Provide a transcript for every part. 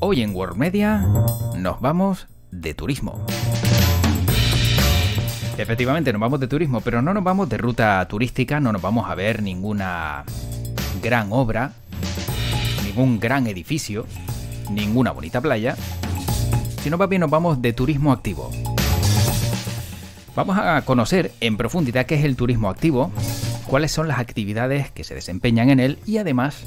Hoy en World Media nos vamos de turismo. Efectivamente, nos vamos de turismo, pero no nos vamos de ruta turística, no nos vamos a ver ninguna gran obra, ningún gran edificio, ninguna bonita playa, sino más bien nos vamos de turismo activo. Vamos a conocer en profundidad qué es el turismo activo, cuáles son las actividades que se desempeñan en él y además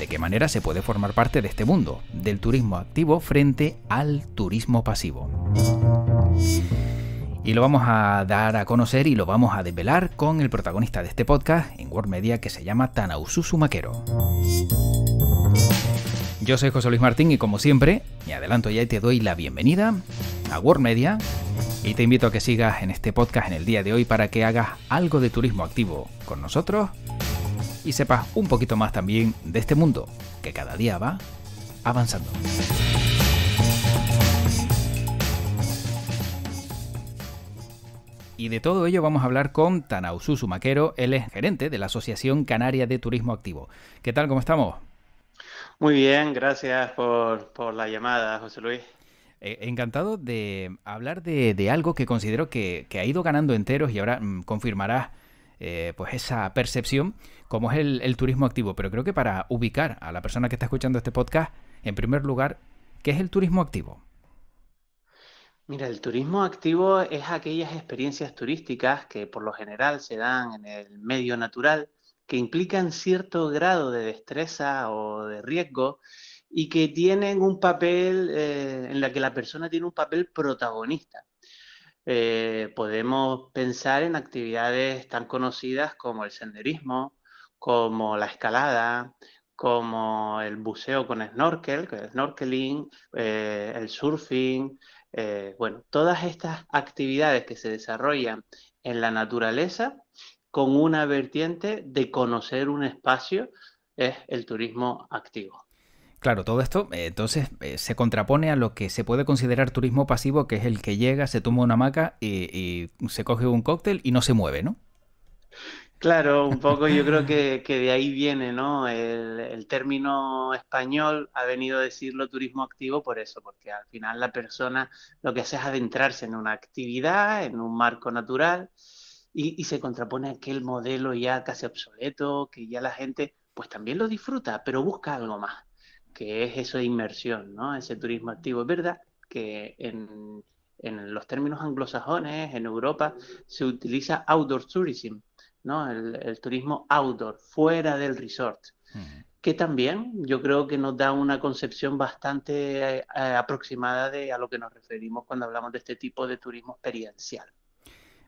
de qué manera se puede formar parte de este mundo, del turismo activo frente al turismo pasivo. Y lo vamos a dar a conocer y lo vamos a desvelar con el protagonista de este podcast en Word Media que se llama Tanaususu Maquero. Yo soy José Luis Martín y como siempre, me adelanto ya y te doy la bienvenida a Word Media y te invito a que sigas en este podcast en el día de hoy para que hagas algo de turismo activo con nosotros y sepas un poquito más también de este mundo que cada día va avanzando. Y de todo ello vamos a hablar con Tanaususu Maquero, él es gerente de la Asociación Canaria de Turismo Activo. ¿Qué tal? ¿Cómo estamos? Muy bien, gracias por, la llamada, José Luis. Eh, encantado de hablar de, algo que considero que, ha ido ganando enteros y ahora confirmará mm, confirmarás eh, pues esa percepción como es el, turismo activo. Pero creo que para ubicar a la persona que está escuchando este podcast, en primer lugar, ¿qué es el turismo activo? Mira, el turismo activo es aquellas experiencias turísticas que por lo general se dan en el medio natural, que implican cierto grado de destreza o de riesgo y que tienen un papel eh, en la que la persona tiene un papel protagonista. Eh, podemos pensar en actividades tan conocidas como el senderismo, como la escalada, como el buceo con snorkel, el snorkeling, eh, el surfing, eh, bueno, todas estas actividades que se desarrollan en la naturaleza con una vertiente de conocer un espacio es el turismo activo. Claro, todo esto eh, entonces eh, se contrapone a lo que se puede considerar turismo pasivo, que es el que llega, se toma una hamaca y, se coge un cóctel y no se mueve, ¿no? Claro, un poco yo creo que, de ahí viene, ¿no? El, término español ha venido a decirlo turismo activo por eso, porque al final la persona lo que hace es adentrarse en una actividad, en un marco natural, y se contrapone a aquel modelo ya casi obsoleto, que ya la gente pues también lo disfruta, pero busca algo más que es eso de inmersión, ¿no? Ese turismo activo. Es verdad que en, en los términos anglosajones, en Europa, se utiliza outdoor tourism, ¿no? El, turismo outdoor, fuera del resort. Que también yo creo que nos da una concepción bastante eh, aproximada de a lo que nos referimos cuando hablamos de este tipo de turismo experiencial.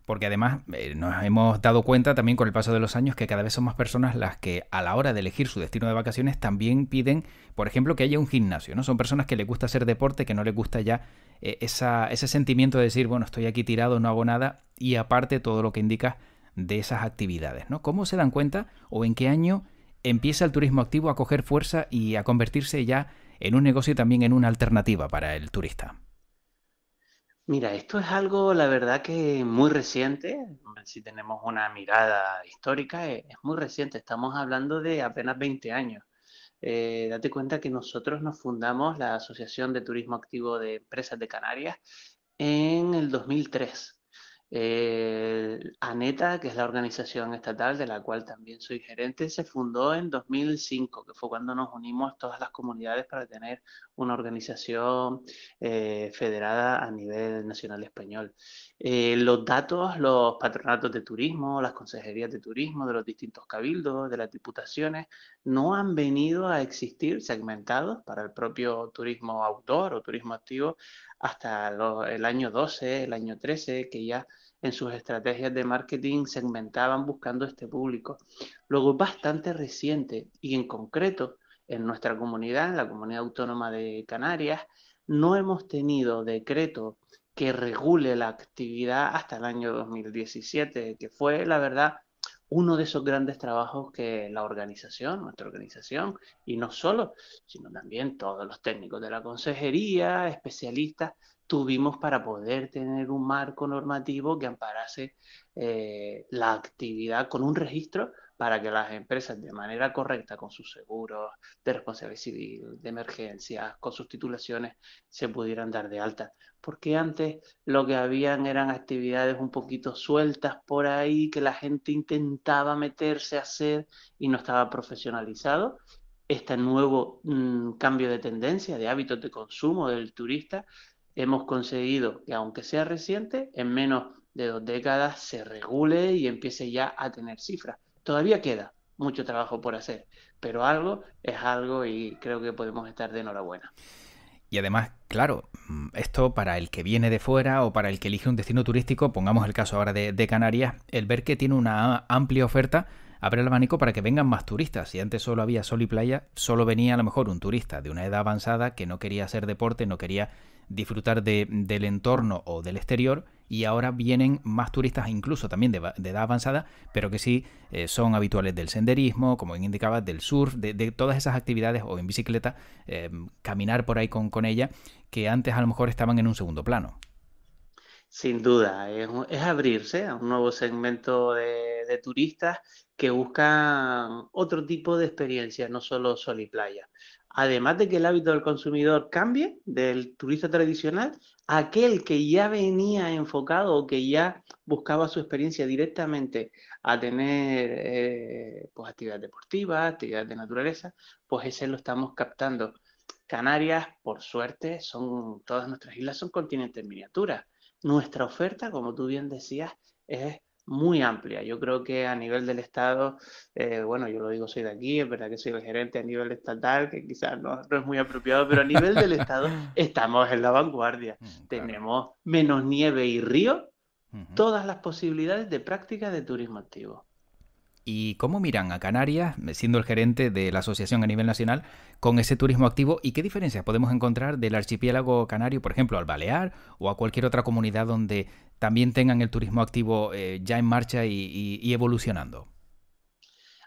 Porque además eh, nos hemos dado cuenta también con el paso de los años que cada vez son más personas las que a la hora de elegir su destino de vacaciones también piden, por ejemplo, que haya un gimnasio, ¿no? Son personas que les gusta hacer deporte, que no les gusta ya eh, esa, ese sentimiento de decir, bueno, estoy aquí tirado, no hago nada, y aparte todo lo que indica de esas actividades, ¿no? ¿Cómo se dan cuenta o en qué año empieza el turismo activo a coger fuerza y a convertirse ya en un negocio y también en una alternativa para el turista? Mira, esto es algo, la verdad, que muy reciente. Si tenemos una mirada histórica, e, es, muy reciente. Estamos hablando de apenas 20 años. Eh, date cuenta que nosotros nos fundamos la Asociación de Turismo Activo de Empresas de Canarias en el 2003. Eh, ANETA, que es la organización estatal de la cual también soy gerente, se fundó en 2005, que fue cuando nos unimos todas las comunidades para tener una organización eh, federada a nivel nacional español. Eh, los datos, los patronatos de turismo, las consejerías de turismo de los distintos cabildos, de las diputaciones, no han venido a existir segmentados para el propio turismo autor o turismo activo hasta el año 12, el año 13, que ya en sus estrategias de marketing segmentaban buscando este público. Luego bastante reciente y en concreto en nuestra comunidad, en la comunidad autónoma de Canarias, no hemos tenido decreto que regule la actividad hasta el año 2017, que fue, la verdad, uno de esos grandes trabajos que la organización, nuestra organización, y no solo, sino también todos los técnicos de la consejería, especialistas, tuvimos para poder tener un marco normativo que amparase eh, la actividad con un registro para que las empresas de manera correcta con sus seguros de responsabilidad civil, de emergencias, con sus titulaciones, se pudieran dar de alta. Porque antes lo que habían eran actividades un poquito sueltas por ahí, que la gente intentaba meterse a hacer y no estaba profesionalizado. Este nuevo mm, cambio de tendencia, de hábitos de consumo del turista, hemos conseguido que aunque sea reciente, en menos de dos décadas se regule y empiece ya a tener cifras. Todavía queda mucho trabajo por hacer, pero algo es algo y creo que podemos estar de enhorabuena. Y además, claro, mm, esto para el que viene de fuera o para el que elige un destino turístico, pongamos el caso ahora de, Canarias, el ver que tiene una amplia oferta abre el abanico para que vengan más turistas. Si antes solo había sol y playa, solo venía a lo mejor un turista de una edad avanzada que no quería hacer deporte, no quería disfrutar de, del entorno o del exterior y ahora vienen más turistas incluso también de, edad avanzada, pero que sí eh, son habituales del senderismo, como bien indicaba, del surf, de, todas esas actividades o en bicicleta, eh, caminar por ahí con, con ella, que antes a lo mejor estaban en un segundo plano. Sin duda, es, abrirse a un nuevo segmento de, de turistas que buscan otro tipo de experiencia, no solo sol y playa además de que el hábito del consumidor cambie del turista tradicional, aquel que ya venía enfocado o que ya buscaba su experiencia directamente a tener actividad eh, pues, actividades deportivas, de naturaleza, pues ese lo estamos captando. Canarias, por suerte, son todas nuestras islas son continentes miniaturas. Nuestra oferta, como tú bien decías, es muy amplia. Yo creo que a nivel del Estado, eh, bueno, yo lo digo, soy de aquí, es verdad que soy el gerente a nivel estatal, que quizás no, es muy apropiado, pero a nivel del Estado estamos en la vanguardia. Mm, Tenemos menos nieve y río, todas las posibilidades de práctica de turismo activo y cómo miran a Canarias, siendo el gerente de la asociación a nivel nacional, con ese turismo activo y qué diferencias podemos encontrar del archipiélago canario, por ejemplo, al Balear o a cualquier otra comunidad donde también tengan el turismo activo eh, ya en marcha y, evolucionando.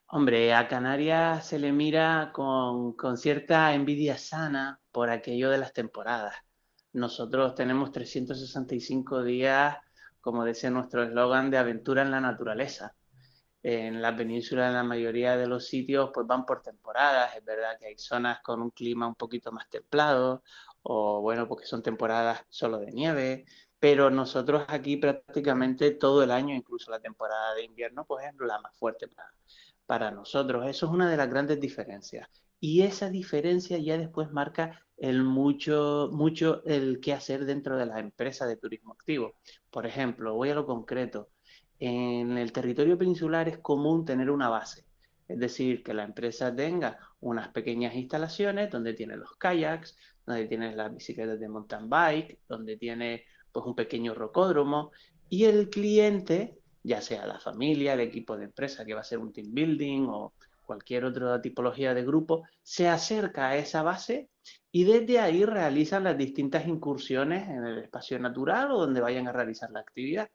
Hombre, a Canarias se le mira con, con cierta envidia sana por aquello de las temporadas. Nosotros tenemos 365 días, como decía nuestro eslogan, de aventura en la naturaleza en la península, en la mayoría de los sitios, pues van por temporadas. Es verdad que hay zonas con un clima un poquito más templado, o bueno, porque son temporadas solo de nieve, pero nosotros aquí prácticamente todo el año, incluso la temporada de invierno, pues es la más fuerte para, para nosotros. Eso es una de las grandes diferencias. Y esa diferencia ya después marca el mucho, mucho el qué hacer dentro de las empresas de turismo activo. Por ejemplo, voy a lo concreto en el territorio peninsular es común tener una base, es decir, que la empresa tenga unas pequeñas instalaciones donde tiene los kayaks, donde tiene las bicicletas de mountain bike, donde tiene pues, un pequeño rocódromo y el cliente, ya sea la familia, el equipo de empresa que va a ser un team building o cualquier otra tipología de grupo, se acerca a esa base y desde ahí realizan las distintas incursiones en el espacio natural o donde vayan a realizar la actividad.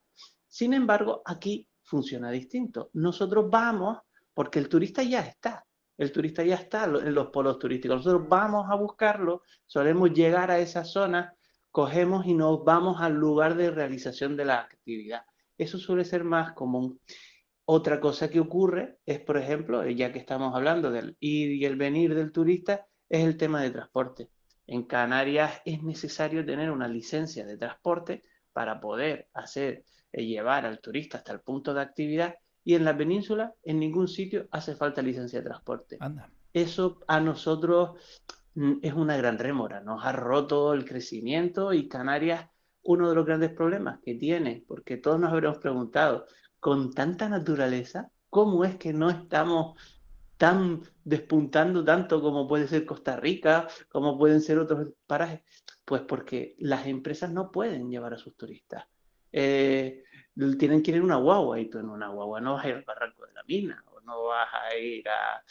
Sin embargo, aquí funciona distinto. Nosotros vamos porque el turista ya está. El turista ya está en los polos turísticos. Nosotros vamos a buscarlo, solemos llegar a esa zona, cogemos y nos vamos al lugar de realización de la actividad. Eso suele ser más común. Otra cosa que ocurre es, por ejemplo, eh, ya que estamos hablando del ir y el venir del turista, es el tema de transporte. En Canarias es necesario tener una licencia de transporte para poder hacer llevar al turista hasta el punto de actividad y en la península en ningún sitio hace falta licencia de transporte. Eso a nosotros mm, es una gran rémora, nos ha roto el crecimiento y Canarias uno de los grandes problemas que tiene, porque todos nos habremos preguntado, con tanta naturaleza, ¿cómo es que no estamos tan despuntando tanto como puede ser Costa Rica, como pueden ser otros parajes? Pues porque las empresas no pueden llevar a sus turistas. Eh, tienen que ir en una guagua y tú en una guagua no vas a ir al barranco de la mina o no vas a ir a,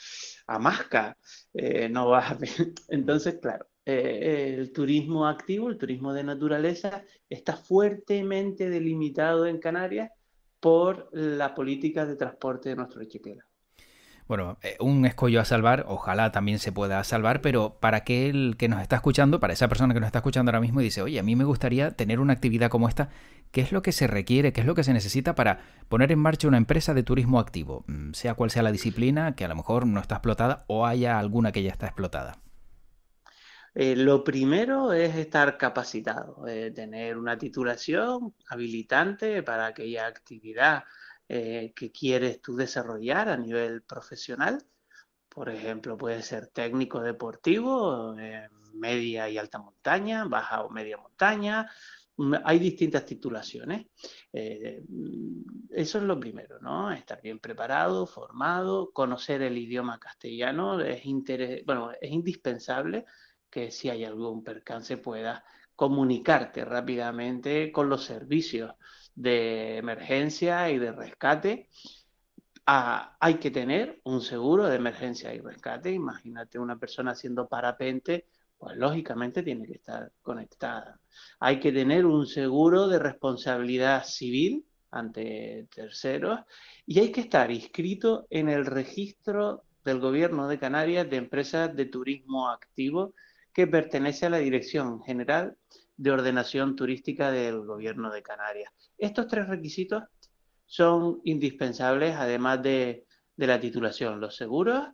a Masca, eh, no vas a... Entonces, claro, eh, el turismo activo, el turismo de naturaleza, está fuertemente delimitado en Canarias por la política de transporte de nuestro archipiélago bueno, eh, un escollo a salvar, ojalá también se pueda salvar, pero para aquel que nos está escuchando, para esa persona que nos está escuchando ahora mismo y dice, oye, a mí me gustaría tener una actividad como esta, ¿qué es lo que se requiere, qué es lo que se necesita para poner en marcha una empresa de turismo activo, mm, sea cual sea la disciplina, que a lo mejor no está explotada o haya alguna que ya está explotada? Eh, lo primero es estar capacitado, eh, tener una titulación habilitante para aquella actividad eh, que quieres tú desarrollar a nivel profesional. Por ejemplo, puede ser técnico deportivo, eh, media y alta montaña, baja o media montaña. Mm, hay distintas titulaciones. Eh, mm, eso es lo primero, ¿no? Estar bien preparado, formado, conocer el idioma castellano es, bueno, es indispensable que si hay algún percance puedas comunicarte rápidamente con los servicios de emergencia y de rescate, hay que tener un seguro de emergencia y rescate. Imagínate una persona haciendo parapente, pues lógicamente tiene que estar conectada. Hay que tener un seguro de responsabilidad civil ante terceros y hay que estar inscrito en el registro del Gobierno de Canarias de empresas de turismo activo que pertenece a la Dirección General de ordenación turística del gobierno de Canarias. Estos tres requisitos son indispensables, además de, de la titulación, los seguros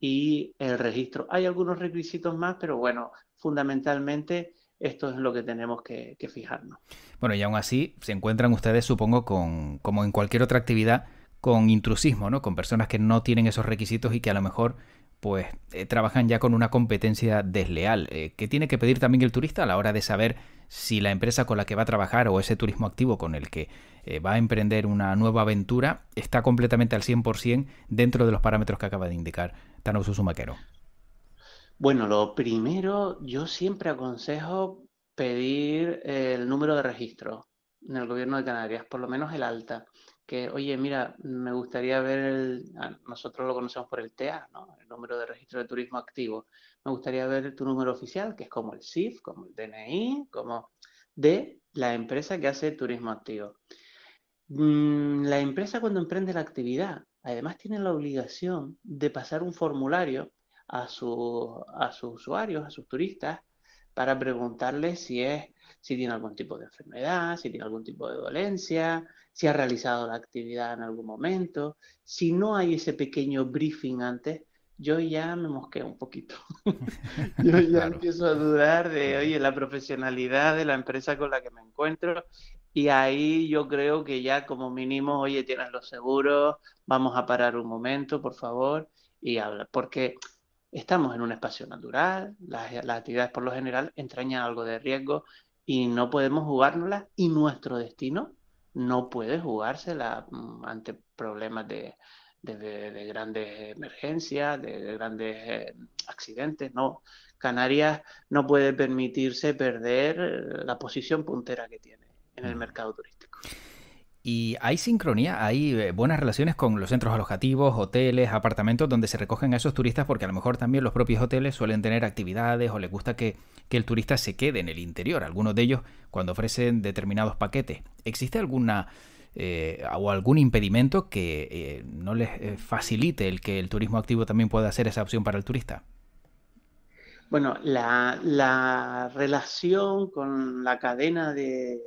y el registro. Hay algunos requisitos más, pero bueno, fundamentalmente esto es lo que tenemos que, fijarnos. Bueno, y aún así se encuentran ustedes, supongo, con, como en cualquier otra actividad, con intrusismo, ¿no? Con personas que no tienen esos requisitos y que a lo mejor pues eh, trabajan ya con una competencia desleal. ¿Qué eh, que tiene que pedir también el turista a la hora de saber si la empresa con la que va a trabajar o ese turismo activo con el que eh, va a emprender una nueva aventura está completamente al 100% dentro de los parámetros que acaba de indicar Tano Susumaquero? Bueno, lo primero, yo siempre aconsejo pedir el número de registro en el gobierno de Canarias, por lo menos el alta que, oye, mira, me gustaría ver, ah, nosotros lo conocemos por el TA, ¿no? el número de registro de turismo activo, me gustaría ver tu número oficial, que es como el CIF, como el DNI, como de la empresa que hace turismo activo. Mm, la empresa cuando emprende la actividad, además tiene la obligación de pasar un formulario a, a sus usuarios, a sus turistas, para preguntarle si es si tiene algún tipo de enfermedad, si tiene algún tipo de dolencia, si ha realizado la actividad en algún momento. Si no hay ese pequeño briefing antes, yo ya me mosqueo un poquito. yo ya empiezo a dudar de, oye, la profesionalidad de la empresa con la que me encuentro. Y ahí yo creo que ya como mínimo, oye, tienes los seguros, vamos a parar un momento, por favor, y habla. Porque Estamos en un espacio natural, las, actividades por lo general entrañan algo de riesgo y no podemos jugárnoslas y nuestro destino no puede jugársela mm, ante problemas de, de grandes emergencias, de, grandes eh, accidentes. No, Canarias no puede permitirse perder eh, la posición puntera que tiene en el mm. mercado turístico. Y hay sincronía, hay eh, buenas relaciones con los centros alojativos, hoteles, apartamentos donde se recogen a esos turistas porque a lo mejor también los propios hoteles suelen tener actividades o les gusta que, el turista se quede en el interior. Algunos de ellos cuando ofrecen determinados paquetes. ¿Existe alguna... Eh, o algún impedimento que eh, no les facilite el que el turismo activo también pueda ser esa opción para el turista? Bueno, la relación con la cadena de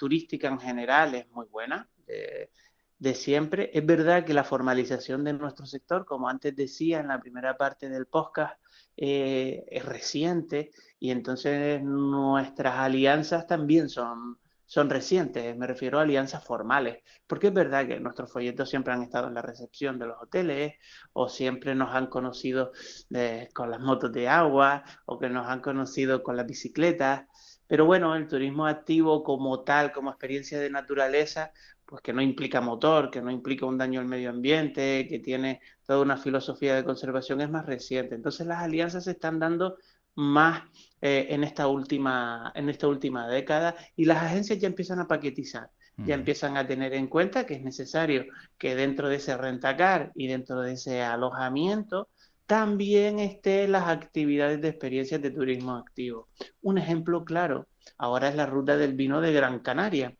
turística en general es muy buena, de, siempre. Es verdad que la formalización de nuestro sector, como antes decía en la primera parte del podcast, eh, es reciente y entonces nuestras alianzas también son, son recientes, me refiero a alianzas formales, porque es verdad que nuestros folletos siempre han estado en la recepción de los hoteles o siempre nos han conocido eh, con las motos de agua o que nos han conocido con las bicicletas pero bueno, el turismo activo como tal, como experiencia de naturaleza, pues que no implica motor, que no implica un daño al medio ambiente, que tiene toda una filosofía de conservación, es más reciente. Entonces las alianzas se están dando más eh, en, esta última, en esta última década y las agencias ya empiezan a paquetizar, ya empiezan a tener en cuenta que es necesario que dentro de ese rentacar y dentro de ese alojamiento también esté las actividades de experiencias de turismo activo. Un ejemplo claro, ahora es la ruta del vino de Gran Canaria.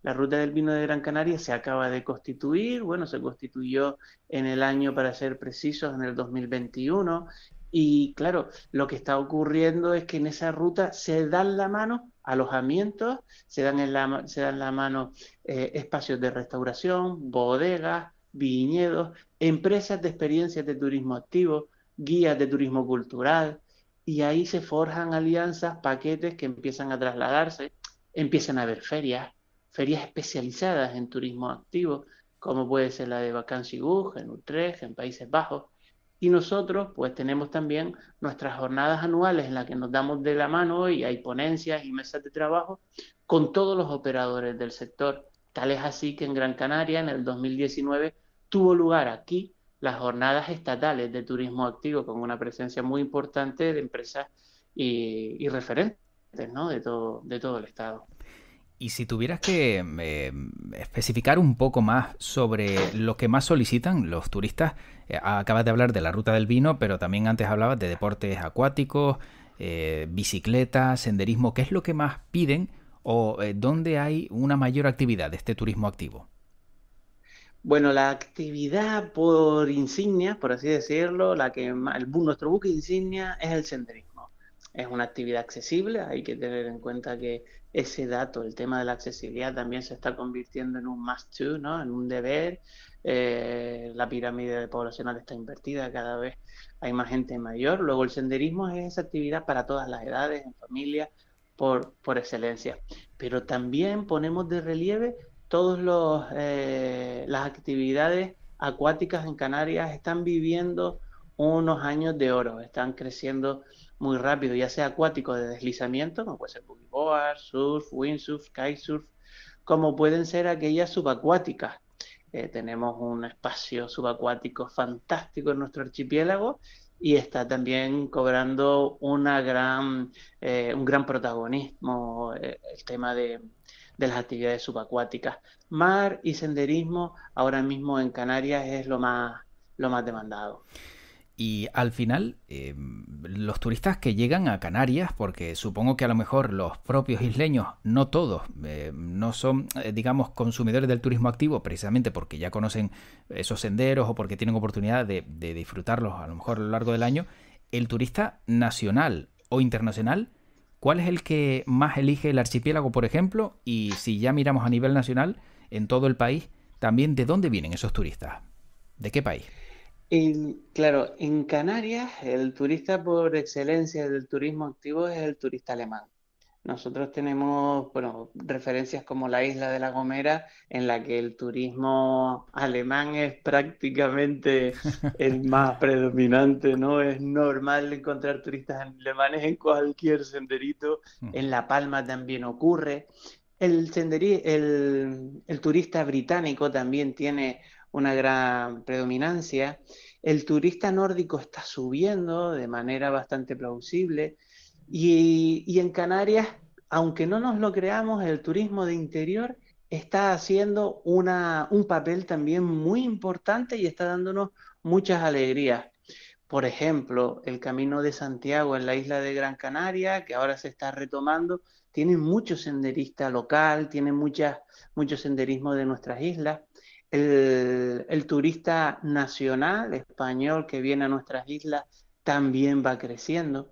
La ruta del vino de Gran Canaria se acaba de constituir, bueno, se constituyó en el año, para ser precisos, en el 2021. Y claro, lo que está ocurriendo es que en esa ruta se dan la mano alojamientos, se dan, la, se dan la mano eh, espacios de restauración, bodegas, viñedos, empresas de experiencias de turismo activo, guías de turismo cultural, y ahí se forjan alianzas, paquetes que empiezan a trasladarse, empiezan a haber ferias, ferias especializadas en turismo activo, como puede ser la de guja en Utrecht, en Países Bajos. Y nosotros, pues, tenemos también nuestras jornadas anuales en las que nos damos de la mano y hay ponencias y mesas de trabajo con todos los operadores del sector. Tal es así que en Gran Canaria, en el 2019, tuvo lugar aquí las jornadas estatales de turismo activo con una presencia muy importante de empresas y, referentes ¿no? de, todo, de todo el Estado. Y si tuvieras que eh, especificar un poco más sobre lo que más solicitan los turistas, eh, acabas de hablar de la ruta del vino, pero también antes hablabas de deportes acuáticos, eh, bicicletas, senderismo, ¿qué es lo que más piden o eh, dónde hay una mayor actividad de este turismo activo? Bueno, la actividad por insignia, por así decirlo, la que el, nuestro buque insignia es el senderismo. Es una actividad accesible, hay que tener en cuenta que ese dato, el tema de la accesibilidad, también se está convirtiendo en un must to, ¿no? En un deber. Eh, la pirámide de poblacional está invertida, cada vez hay más gente mayor. Luego el senderismo es esa actividad para todas las edades, en familia, por, por excelencia. Pero también ponemos de relieve todas eh, las actividades acuáticas en Canarias están viviendo unos años de oro, están creciendo muy rápido, ya sea acuático de deslizamiento, como puede ser board, surf, windsurf, kitesurf, como pueden ser aquellas subacuáticas. Eh, tenemos un espacio subacuático fantástico en nuestro archipiélago y está también cobrando una gran, eh, un gran protagonismo el tema de, de las actividades subacuáticas. Mar y senderismo ahora mismo en Canarias es lo más, lo más demandado. Y al final, em, los turistas que llegan a Canarias, porque supongo que a lo mejor los propios isleños, no todos, em, no son, eh, digamos, consumidores del turismo activo, precisamente porque ya conocen esos senderos o porque tienen oportunidad de, de disfrutarlos a lo mejor a lo largo del año, el turista nacional o internacional ¿Cuál es el que más elige el archipiélago, por ejemplo? Y si ya miramos a nivel nacional, en todo el país, también de dónde vienen esos turistas. ¿De qué país? claro, en Canarias el turista por excelencia del turismo activo es el turista alemán. Nosotros tenemos, bueno, referencias como la isla de La Gomera, en la que el turismo alemán es prácticamente el más predominante, ¿no? Es normal encontrar turistas alemanes en cualquier senderito. Mm. En La Palma también ocurre. El, el, el turista británico también tiene una gran predominancia. El turista nórdico está subiendo de manera bastante plausible. Y, en Canarias, aunque no nos lo creamos, el turismo de interior está haciendo un papel también muy importante y está dándonos muchas alegrías. Por ejemplo, el Camino de Santiago en la isla de Gran Canaria, que ahora se está retomando, tiene mucho senderista local, tiene muchas, mucho senderismo de nuestras islas. El, el turista nacional español que viene a nuestras islas también va creciendo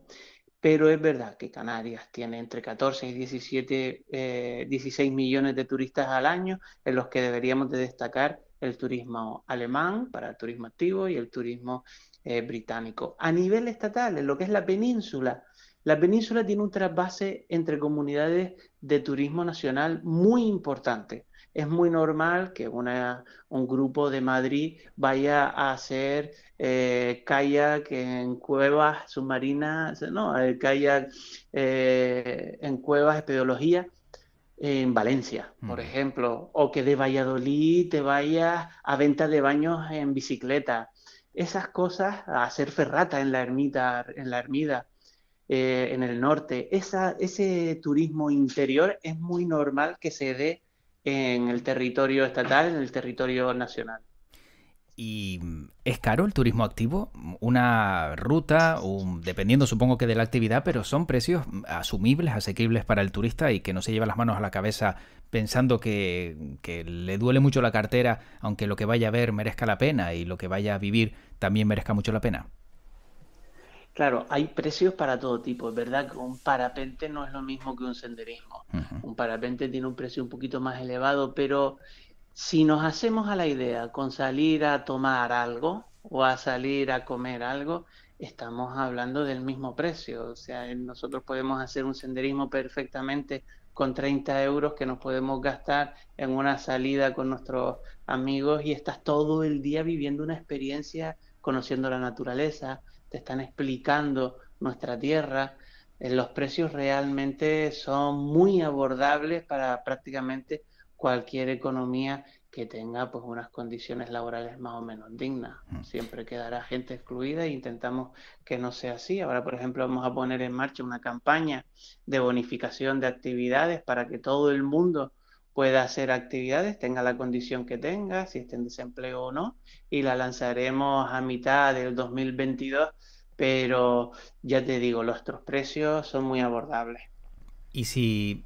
pero es verdad que Canarias tiene entre 14 y 17, 16 eh, millones de turistas al año, en los que deberíamos de destacar el turismo alemán para el turismo activo y el turismo eh, británico. A nivel estatal, en lo que es la península, la península tiene un trasvase entre comunidades de turismo nacional muy importante es muy normal que un grupo de Madrid vaya a hacer eh, kayak en cuevas submarinas, no, kayak eh, en cuevas, espeleología en Valencia, por ejemplo, o que de Valladolid te vayas a venta de baños en bicicleta. Esas cosas, a hacer ferrata en la ermita, en la ermida, eh, en el norte, ese turismo interior es muy normal que se dé en el territorio estatal, en el territorio nacional. ¿Y es caro el turismo activo? Una ruta, dependiendo supongo que de la actividad, pero son precios asumibles, asequibles para el turista y que no se lleva las manos a la cabeza pensando que, le duele mucho la cartera, aunque lo que vaya a ver merezca la pena y lo que vaya a vivir también merezca mucho la pena. Claro, hay precios para todo tipo. Es verdad que un parapente no es lo mismo que un senderismo. Un parapente tiene un precio un poquito más elevado, pero si nos hacemos a la idea con salir a tomar algo o a salir a comer algo, estamos hablando del mismo precio. O sea, nosotros podemos hacer un senderismo perfectamente con 30 euros que nos podemos gastar en una salida con nuestros amigos y estás todo el día viviendo una experiencia, conociendo la naturaleza, te están explicando nuestra tierra. Eh, los precios realmente son muy abordables para prácticamente cualquier economía que tenga pues unas condiciones laborales más o menos dignas. Mm. Siempre quedará gente excluida e intentamos que no sea así. Ahora, por ejemplo, vamos a poner en marcha una campaña de bonificación de actividades para que todo el mundo pueda hacer actividades, tenga la condición que tenga, si esté en desempleo o no, y la lanzaremos a mitad del 2022, pero ya te digo, nuestros precios son muy abordables. Y si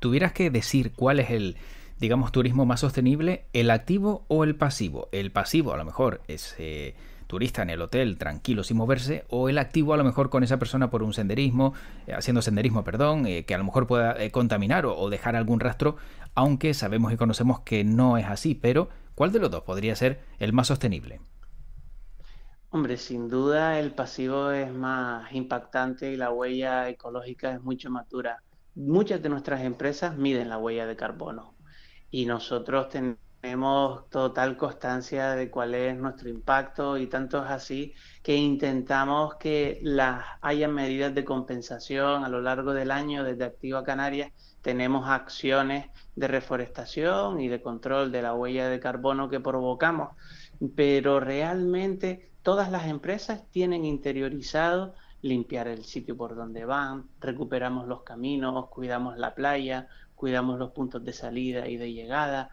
tuvieras que decir cuál es el, digamos, turismo más sostenible, el activo o el pasivo. El pasivo a lo mejor es eh, turista en el hotel tranquilo sin moverse, o el activo a lo mejor con esa persona por un senderismo, eh, haciendo senderismo, perdón, eh, que a lo mejor pueda eh, contaminar o, o dejar algún rastro, aunque sabemos y conocemos que no es así, pero ¿cuál de los dos podría ser el más sostenible? Hombre, sin duda el pasivo es más impactante y la huella ecológica es mucho más dura. Muchas de nuestras empresas miden la huella de carbono y nosotros tenemos tenemos total constancia de cuál es nuestro impacto y tanto es así que intentamos que las haya medidas de compensación a lo largo del año desde Activa Canarias. Tenemos acciones de reforestación y de control de la huella de carbono que provocamos, pero realmente todas las empresas tienen interiorizado limpiar el sitio por donde van, recuperamos los caminos, cuidamos la playa, cuidamos los puntos de salida y de llegada.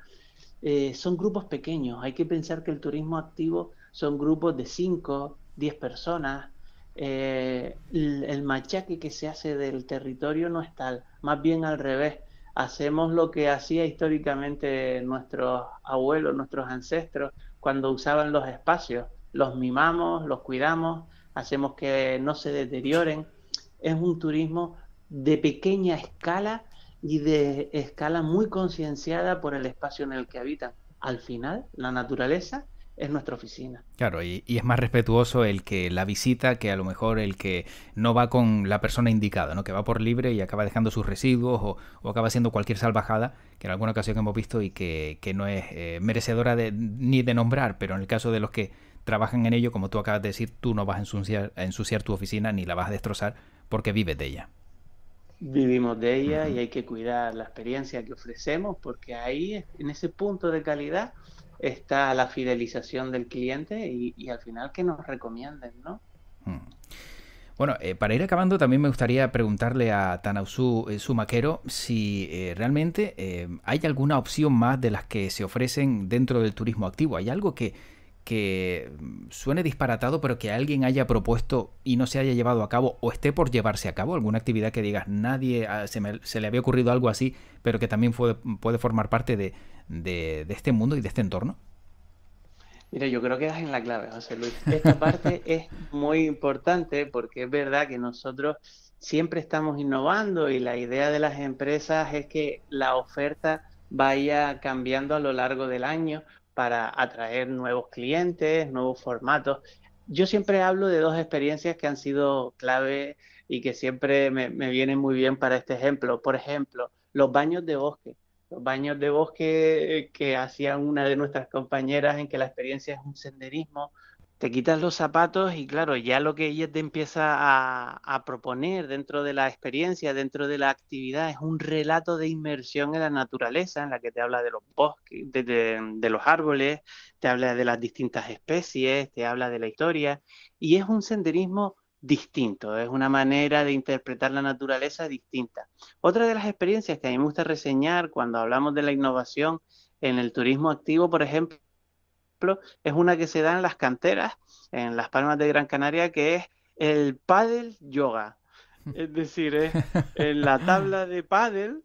Eh, son grupos pequeños. Hay que pensar que el turismo activo son grupos de 5, 10 personas. Eh, el, el, machaque que se hace del territorio no es tal, más bien al revés. Hacemos lo que hacía históricamente nuestros abuelos, nuestros ancestros, cuando usaban los espacios. Los mimamos, los cuidamos, hacemos que no se deterioren. Es un turismo de pequeña escala y de escala muy concienciada por el espacio en el que habitan. Al final, la naturaleza es nuestra oficina. Claro, y, es más respetuoso el que la visita que a lo mejor el que no va con la persona indicada, ¿no? Que va por libre y acaba dejando sus residuos o, acaba haciendo cualquier salvajada que en alguna ocasión hemos visto y que, no es eh, merecedora de, ni de nombrar, pero en el caso de los que trabajan en ello, como tú acabas de decir, tú no vas a ensuciar, a ensuciar tu oficina ni la vas a destrozar porque vives de ella vivimos de ella y hay que cuidar la experiencia que ofrecemos porque ahí, en ese punto de calidad, está la fidelización del cliente y, al final que nos recomienden, ¿no? Bueno, eh, para ir acabando también me gustaría preguntarle a Tanausu eh, Sumaquero si eh, realmente eh, hay alguna opción más de las que se ofrecen dentro del turismo activo. ¿Hay algo que, que suene disparatado, pero que alguien haya propuesto y no se haya llevado a cabo o esté por llevarse a cabo alguna actividad que digas, nadie ah, se, le había ocurrido algo así, pero que también puede formar parte de, de, este mundo y de este entorno? Mira, yo creo que das en la clave, José Luis. Esta parte es muy importante porque es verdad que nosotros siempre estamos innovando y la idea de las empresas es que la oferta vaya cambiando a lo largo del año para atraer nuevos clientes, nuevos formatos. Yo siempre hablo de dos experiencias que han sido clave y que siempre me, vienen muy bien para este ejemplo. Por ejemplo, los baños de bosque. Los baños de bosque eh, que hacían una de nuestras compañeras en que la experiencia es un senderismo te quitas los zapatos y claro, ya lo que ella te empieza a, proponer dentro de la experiencia, dentro de la actividad, es un relato de inmersión en la naturaleza, en la que te habla de los bosques, de, de los árboles, te habla de las distintas especies, te habla de la historia, y es un senderismo distinto, es una manera de interpretar la naturaleza distinta. Otra de las experiencias que a mí me gusta reseñar cuando hablamos de la innovación en el turismo activo, por ejemplo, es una que se da en las canteras, en las Palmas de Gran Canaria, que es el paddle yoga. Es decir, en la tabla de paddle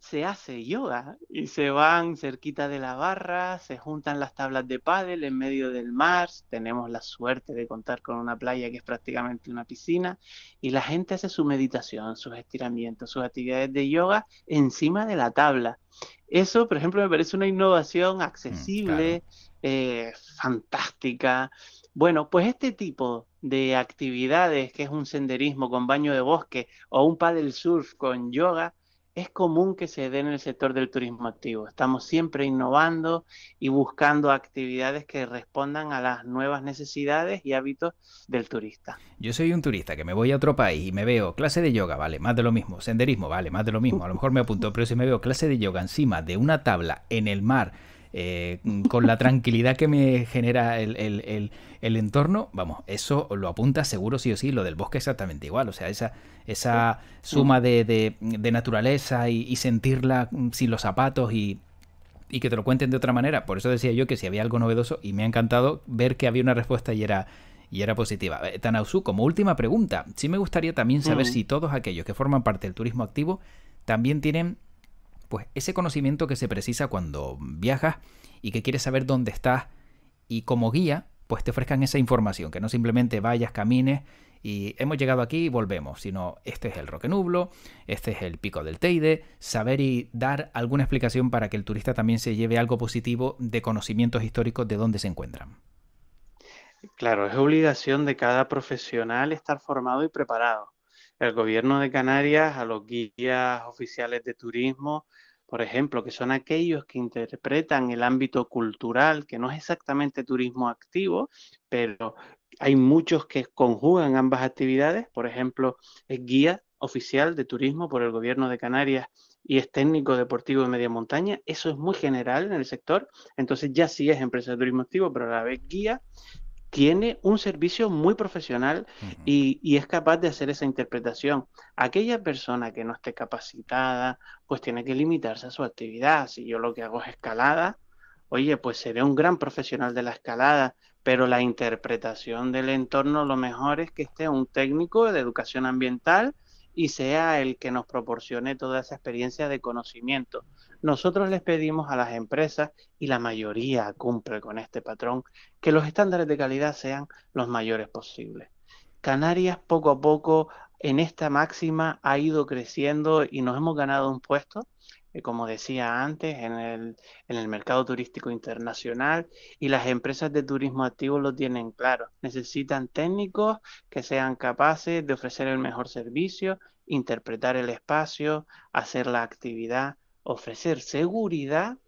se hace yoga y se van cerquita de la barra, se juntan las tablas de paddle en medio del mar, tenemos la suerte de contar con una playa que es prácticamente una piscina y la gente hace su meditación, sus estiramientos, sus actividades de yoga encima de la tabla. Eso, por ejemplo, me parece una innovación mm, accesible, eh, fantástica. Bueno, pues este tipo de actividades, que es un senderismo con baño de bosque o un paddle surf con yoga, es común que se dé en el sector del turismo activo. Estamos siempre innovando y buscando actividades que respondan a las nuevas necesidades y hábitos del turista. Yo soy un turista que me voy a otro país y me veo clase de yoga, vale, más de lo mismo, senderismo, vale, más de lo mismo, a lo mejor me apunto, pero si me veo clase de yoga encima de una tabla en el mar, eh, con la tranquilidad que me genera el, entorno, vamos, eso lo apunta seguro sí o sí, lo del bosque exactamente igual, o sea, esa, esa suma de, naturaleza y, sentirla mm, sin los zapatos y, que te lo cuenten de otra manera. Por eso decía yo que si había algo novedoso y me ha encantado ver que había una respuesta y era, y era positiva. Eh, Tanausu, como última pregunta, sí me gustaría también saber mm. si todos aquellos que forman parte del turismo activo también tienen pues ese conocimiento que se precisa cuando viajas y que quieres saber dónde estás y como guía, pues te ofrezcan esa información, que no simplemente vayas, camines y hemos llegado aquí y volvemos, sino este es el Roque Nublo, este es el Pico del Teide, saber y dar alguna explicación para que el turista también se lleve algo positivo de conocimientos históricos de dónde se encuentran. Claro, es obligación de cada profesional estar formado y preparado el gobierno de Canarias a los guías oficiales de turismo, por ejemplo, que son aquellos que interpretan el ámbito cultural, que no es exactamente turismo activo, pero hay muchos que conjugan ambas actividades, por ejemplo, es guía oficial de turismo por el gobierno de Canarias y es técnico deportivo de media montaña, eso es muy general en el sector, entonces ya sí es empresa de turismo activo, pero a la vez guía, tiene un servicio muy profesional y, y, es capaz de hacer esa interpretación. Aquella persona que no esté capacitada, pues tiene que limitarse a su actividad. Si yo lo que hago es escalada, oye, pues seré un gran profesional de la escalada, pero la interpretación del entorno lo mejor es que esté un técnico de educación ambiental y sea el que nos proporcione toda esa experiencia de conocimiento. Nosotros les pedimos a las empresas, y la mayoría cumple con este patrón, que los estándares de calidad sean los mayores posibles. Canarias poco a poco en esta máxima ha ido creciendo y nos hemos ganado un puesto eh, como decía antes, en el, mercado turístico internacional y las empresas de turismo activo lo tienen claro. Necesitan técnicos que sean capaces de ofrecer el mejor servicio, interpretar el espacio, hacer la actividad, ofrecer seguridad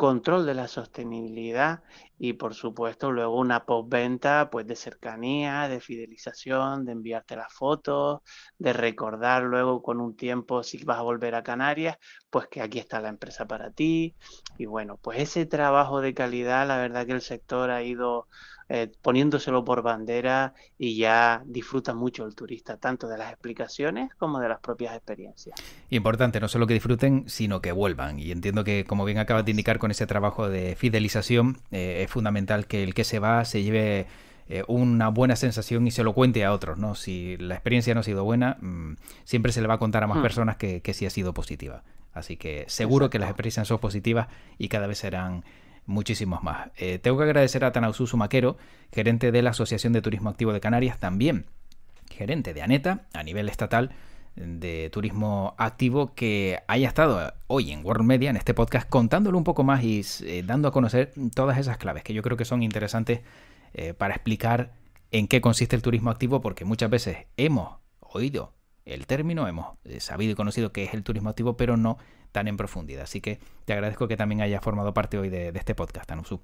control de la sostenibilidad y por supuesto luego una postventa pues de cercanía, de fidelización, de enviarte las fotos, de recordar luego con un tiempo si vas a volver a Canarias, pues que aquí está la empresa para ti y bueno, pues ese trabajo de calidad, la verdad que el sector ha ido eh, poniéndoselo por bandera y ya disfruta mucho el turista, tanto de las explicaciones como de las propias experiencias. Importante, no solo que disfruten, sino que vuelvan. Y entiendo que, como bien acabas de indicar con ese trabajo de fidelización, eh, es fundamental que el que se va se lleve eh, una buena sensación y se lo cuente a otros, ¿no? Si la experiencia no ha sido buena, mm, siempre se le va a contar a más hmm. personas que, sí ha sido positiva. Así que seguro que las experiencias son positivas y cada vez serán muchísimos más. Eh, tengo que agradecer a Tanaususu Maquero, gerente de la Asociación de Turismo Activo de Canarias, también gerente de ANETA a nivel estatal de turismo activo que haya estado hoy en World Media, en este podcast, contándolo un poco más y eh, dando a conocer todas esas claves que yo creo que son interesantes eh, para explicar en qué consiste el turismo activo, porque muchas veces hemos oído el término, hemos sabido y conocido qué es el turismo activo, pero no tan en profundidad. Así que te agradezco que también hayas formado parte hoy de, este podcast, Anusu.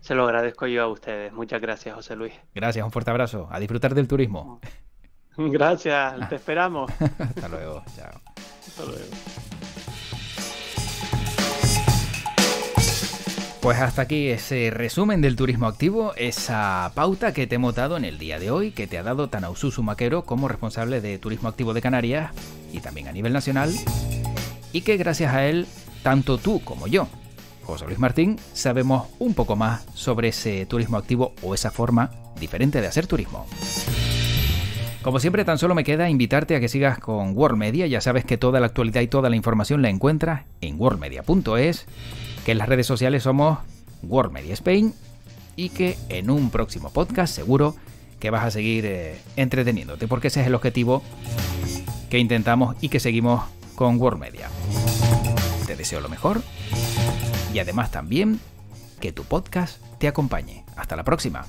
Se lo agradezco yo a ustedes. Muchas gracias, José Luis. Gracias, un fuerte abrazo. A disfrutar del turismo. Gracias, te ah. esperamos. Hasta luego, chao. Hasta luego. Pues hasta aquí ese resumen del turismo activo, esa pauta que te hemos dado en el día de hoy, que te ha dado Tanaususu Maquero como responsable de Turismo Activo de Canarias y también a nivel nacional y que gracias a él, tanto tú como yo, José Luis Martín, sabemos un poco más sobre ese turismo activo o esa forma diferente de hacer turismo. Como siempre, tan solo me queda invitarte a que sigas con World Media. Ya sabes que toda la actualidad y toda la información la encuentras en worldmedia.es, que en las redes sociales somos World Media Spain y que en un próximo podcast seguro que vas a seguir eh, entreteniéndote, porque ese es el objetivo que intentamos y que seguimos con World Media. Te deseo lo mejor y además también que tu podcast te acompañe. Hasta la próxima.